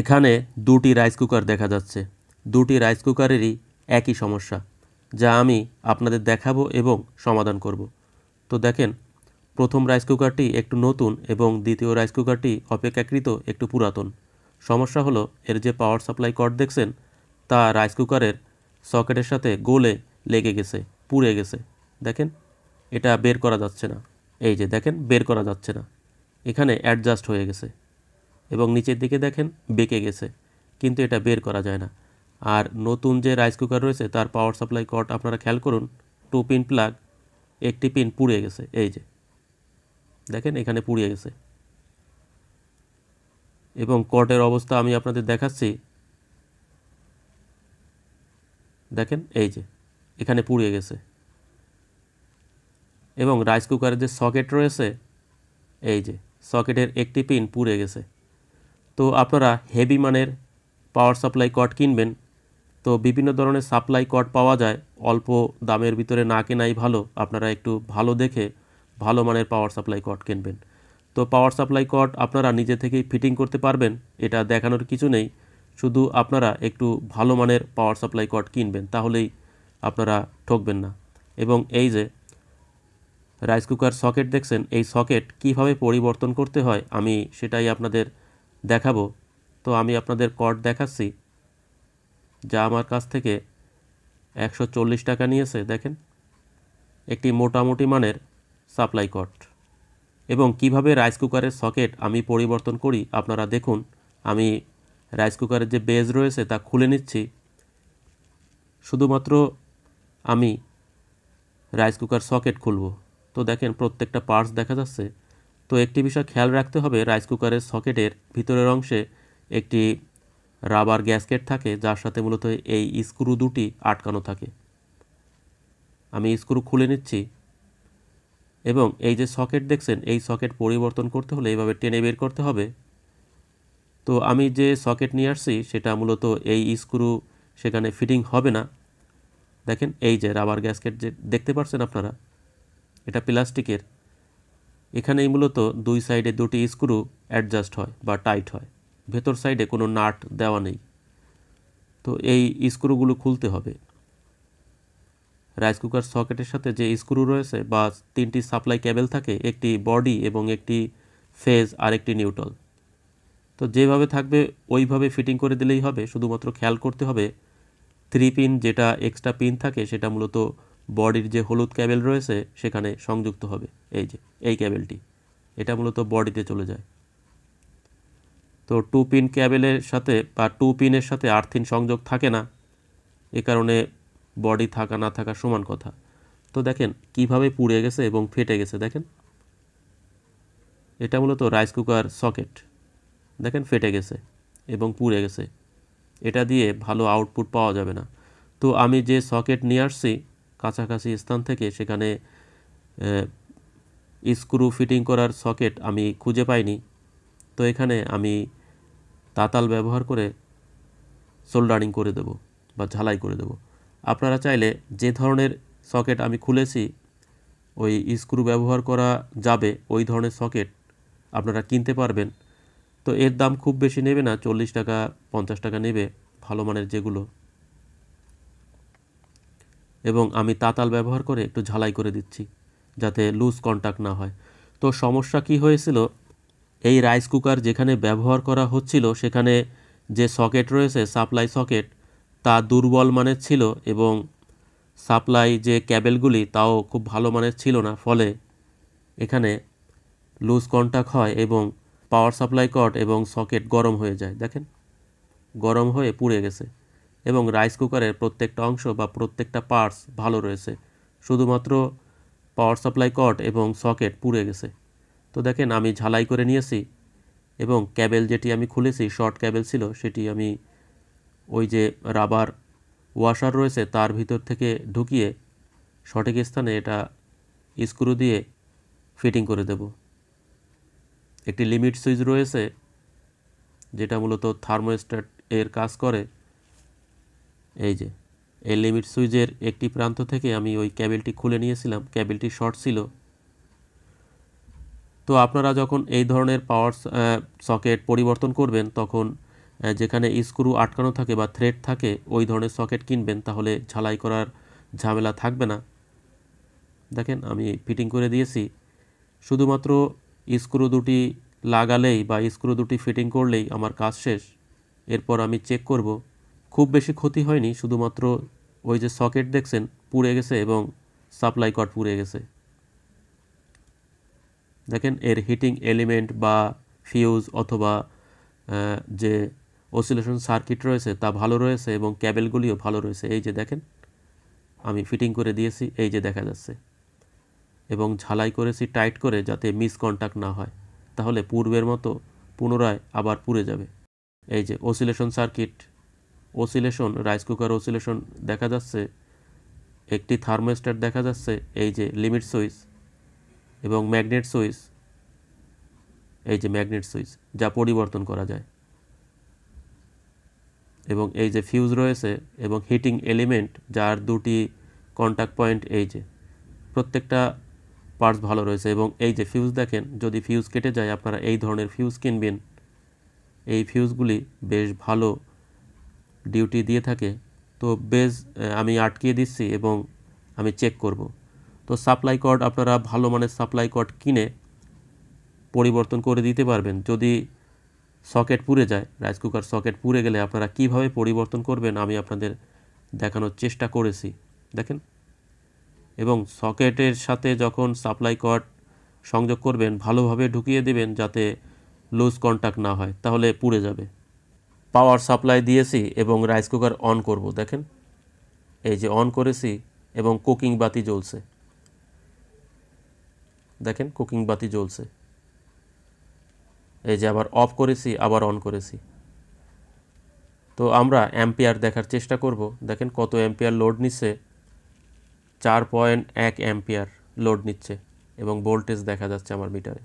এখানে দুটি rice cooker দেখা যাচ্ছে দুটি রাইস কুকারেরই একই সমস্যা যা আমি আপনাদের দেখাবো এবং সমাধান করব তো দেখেন প্রথম রাইস কুকারটি একটু নতুন এবং দ্বিতীয় রাইস কুকারটি অপেক্ষাকৃত একটু পুরাতন সমস্যা হলো এর যে পাওয়ার সাপ্লাই কর্ড দেখছেন তা রাইস কুকারের সকেটের সাথে গোলে লেগে গেছে পুড়ে গেছে দেখেন এটা বের করা যাচ্ছে না এই যে দেখেন বের করা যাচ্ছে না এখানে অ্যাডজাস্ট হয়ে গেছে এবং নিচের দিকে দেখেন বেঁকে গেছে কিন্তু এটা বের করা যায় না আর নতুন যে রাইস কুকার রয়েছে তার পাওয়ার সাপ্লাই কট আপনারা খেয়াল করুন টু পিন প্লাগ একটি পিন পুড়ে গেছে এই যে দেখেন এখানে পুড়িয়ে গেছে এবং কটের অবস্থা আমি আপনাদের দেখাচ্ছি দেখেন এই যে এখানে পুড়িয়ে গেছে এবং রাইস কুকারের যে সকেট রয়েছে এই যে সকেটের একটি পিন পুড়ে গেছে তো আপনারা হেভি মানের পাওয়ার সাপ্লাই কট কিনবেন তো বিভিন্ন ধরনের সাপ্লাই কট পাওয়া যায় অল্প দামের ভিতরে না কেনাই ভালো আপনারা একটু ভালো দেখে ভালো মানের পাওয়ার সাপ্লাই কট কিনবেন তো পাওয়ার সাপ্লাই কট আপনারা নিজে থেকেই ফিটিং করতে পারবেন এটা দেখানোর কিছু নেই শুধু আপনারা একটু ভালো মানের পাওয়ার সাপ্লাই কট কিনবেন তাহলেই আপনারা ঠকবেন না এবং এই যে রাইস কুকার সকেট দেখছেন এই সকেট কিভাবে পরিবর্তন করতে হয় আমি সেটাই আপনাদের দেখাবো তো আমি আপনাদের কট দেখাচ্ছি যা আমার কাছ থেকে একশো চল্লিশ টাকা নিয়েছে দেখেন একটি মোটামুটি মানের সাপ্লাই কট এবং কিভাবে রাইস কুকারের সকেট আমি পরিবর্তন করি আপনারা দেখুন আমি রাইস কুকারের যে বেজ রয়েছে তা খুলে নিচ্ছি শুধুমাত্র আমি রাইস কুকার সকেট খুলব তো দেখেন প্রত্যেকটা পার্টস দেখা যাচ্ছে তো একটি বিষয় খেয়াল রাখতে হবে রাইস কুকারের সকেটের ভিতরের অংশে একটি রাবার গ্যাসকেট থাকে যার সাথে মূলত এই স্ক্রু দুটি আটকানো থাকে আমি স্ক্রু খুলে নিচ্ছি এবং এই যে সকেট দেখছেন এই সকেট পরিবর্তন করতে হলে এইভাবে টেনে বের করতে হবে তো আমি যে সকেট নিয়ে আসছি সেটা মূলত এই স্ক্রু সেখানে ফিটিং হবে না দেখেন এই যে রাবার গ্যাসকেট যে দেখতে পারছেন আপনারা এটা প্লাস্টিকের এখানেই মূলত দুই সাইডে দুটি স্ক্রু অ্যাডজাস্ট হয় বা টাইট হয় ভেতর সাইডে কোনো নাট দেওয়া নেই তো এই স্ক্রুগুলো খুলতে হবে রাইস কুকার সকেটের সাথে যে স্ক্রু রয়েছে বা তিনটি সাপ্লাই ক্যাবেল থাকে একটি বডি এবং একটি ফেজ আর একটি নিউট্রাল তো যেভাবে থাকবে ওইভাবে ফিটিং করে দিলেই হবে শুধুমাত্র খেয়াল করতে হবে থ্রি পিন যেটা এক্সট্রা পিন থাকে সেটা মূলত বডির যে হলুদ ক্যাবেল রয়েছে সেখানে সংযুক্ত হবে এই যে এই ক্যাবেলটি এটা মূলত বডিতে চলে যায় তো টু পিন ক্যাবেলের সাথে বা টু পিনের সাথে আর্থিন সংযোগ থাকে না এ কারণে বডি থাকা না থাকা সমান কথা তো দেখেন কিভাবে পুড়ে গেছে এবং ফেটে গেছে দেখেন এটা মূলত রাইস কুকার সকেট দেখেন ফেটে গেছে এবং পুড়ে গেছে এটা দিয়ে ভালো আউটপুট পাওয়া যাবে না তো আমি যে সকেট নিয়ে আসছি কাছাকাছি স্থান থেকে সেখানে স্ক্রু ফিটিং করার সকেট আমি খুঁজে পাইনি তো এখানে আমি তাতাল ব্যবহার করে সোল্ডারিং করে দেব বা ঝালাই করে দেব আপনারা চাইলে যে ধরনের সকেট আমি খুলেছি ওই স্ক্রু ব্যবহার করা যাবে ওই ধরনের সকেট আপনারা কিনতে পারবেন তো এর দাম খুব বেশি নেবে না চল্লিশ টাকা পঞ্চাশ টাকা নেবে ভালো মানের যেগুলো এবং আমি তাতাল ব্যবহার করে একটু ঝালাই করে দিচ্ছি যাতে লুজ কন্ট্যাক্ট না হয় তো সমস্যা কি হয়েছিল এই রাইস কুকার যেখানে ব্যবহার করা হচ্ছিল সেখানে যে সকেট রয়েছে সাপ্লাই সকেট তা দুর্বল মানের ছিল এবং সাপ্লাই যে ক্যাবেলগুলি তাও খুব ভালো মানের ছিল না ফলে এখানে লুজ কন্ট্যাক্ট হয় এবং পাওয়ার সাপ্লাই কট এবং সকেট গরম হয়ে যায় দেখেন গরম হয়ে পুড়ে গেছে এবং রাইস কুকারের প্রত্যেকটা অংশ বা প্রত্যেকটা পার্টস ভালো রয়েছে শুধুমাত্র পাওয়ার সাপ্লাই কট এবং সকেট পুড়ে গেছে তো দেখেন আমি ঝালাই করে নিয়েছি এবং ক্যাবেল যেটি আমি খুলেছি শর্ট ক্যাবেল ছিল সেটি আমি ওই যে রাবার ওয়াশার রয়েছে তার ভিতর থেকে ঢুকিয়ে সঠিক স্থানে এটা স্ক্রু দিয়ে ফিটিং করে দেব একটি লিমিট সুইচ রয়েছে যেটা মূলত থার্মোস্ট্যাট এর কাজ করে এই যে এই লিমিট সুইচের একটি প্রান্ত থেকে আমি ওই ক্যাবেলটি খুলে নিয়েছিলাম ক্যাবেলটি শর্ট ছিল তো আপনারা যখন এই ধরনের পাওয়ার সকেট পরিবর্তন করবেন তখন যেখানে স্ক্রু আটকানো থাকে বা থ্রেড থাকে ওই ধরনের সকেট কিনবেন তাহলে ঝালাই করার ঝামেলা থাকবে না দেখেন আমি ফিটিং করে দিয়েছি শুধুমাত্র স্ক্রু দুটি লাগালেই বা স্ক্রু দুটি ফিটিং করলেই আমার কাজ শেষ এরপর আমি চেক করব খুব বেশি ক্ষতি হয়নি শুধুমাত্র ওই যে সকেট দেখছেন পুড়ে গেছে এবং সাপ্লাই কট পুড়ে গেছে দেখেন এর হিটিং এলিমেন্ট বা ফিউজ অথবা যে অসিলেশন সার্কিট রয়েছে তা ভালো রয়েছে এবং ক্যাবেলগুলিও ভালো রয়েছে এই যে দেখেন আমি ফিটিং করে দিয়েছি এই যে দেখা যাচ্ছে এবং ঝালাই করেছি টাইট করে যাতে মিস কন্ট্যাক্ট না হয় তাহলে পূর্বের মতো পুনরায় আবার পুড়ে যাবে এই যে oscillation circuit oscillation rice cooker oscillation দেখা যাচ্ছে একটি থার্মোস্ট্যাট দেখা যাচ্ছে এই যে লিমিট সুইচ এবং ম্যাগনেট সুইচ এই যে ম্যাগনেট সুইচ যা পরিবর্তন করা যায় এবং এই যে ফিউজ রয়েছে এবং হিটিং এলিমেন্ট যার দুটি কন্ট্যাক্ট পয়েন্ট এই যে প্রত্যেকটা পার্টস ভালো রয়েছে এবং এই যে ফিউজ দেখেন যদি ফিউজ কেটে যায় আপনারা এই ধরনের ফিউজ কিনবেন এই ফিউজগুলি বেশ ভালো ডিউটি দিয়ে থাকে তো বেজ আমি আটকিয়ে দিচ্ছি এবং আমি চেক করব তো সাপ্লাই কর্ড আপনারা ভালো মানের সাপ্লাই কর্ড কিনে পরিবর্তন করে দিতে পারবেন যদি সকেট পুড়ে যায় রাইস কুকার সকেট পুড়ে গেলে আপনারা কিভাবে পরিবর্তন করবেন আমি আপনাদের দেখানোর চেষ্টা করেছি দেখেন এবং সকেটের সাথে যখন সাপ্লাই কর্ড সংযোগ করবেন ভালোভাবে ঢুকিয়ে দেবেন যাতে লুজ কন্ট্যাক্ট না হয় তাহলে পুড়ে যাবে পাওয়ার সাপ্লাই দিয়েছি এবং রাইস কুকার অন করব দেখেন এই যে অন করেছি এবং কুকিং বাতি জ্বলছে দেখেন কুকিং বাতি জ্বলছে এই যে আবার অফ করেছি আবার অন করেছি তো আমরা অ্যাম্পিয়ার দেখার চেষ্টা করব দেখেন কত অ্যাম্পিয়ার লোড নিচ্ছে চার পয়েন্ট এক অ্যাম্পিয়ার লোড নিচ্ছে এবং ভোল্টেজ দেখা যাচ্ছে আমার মিটারে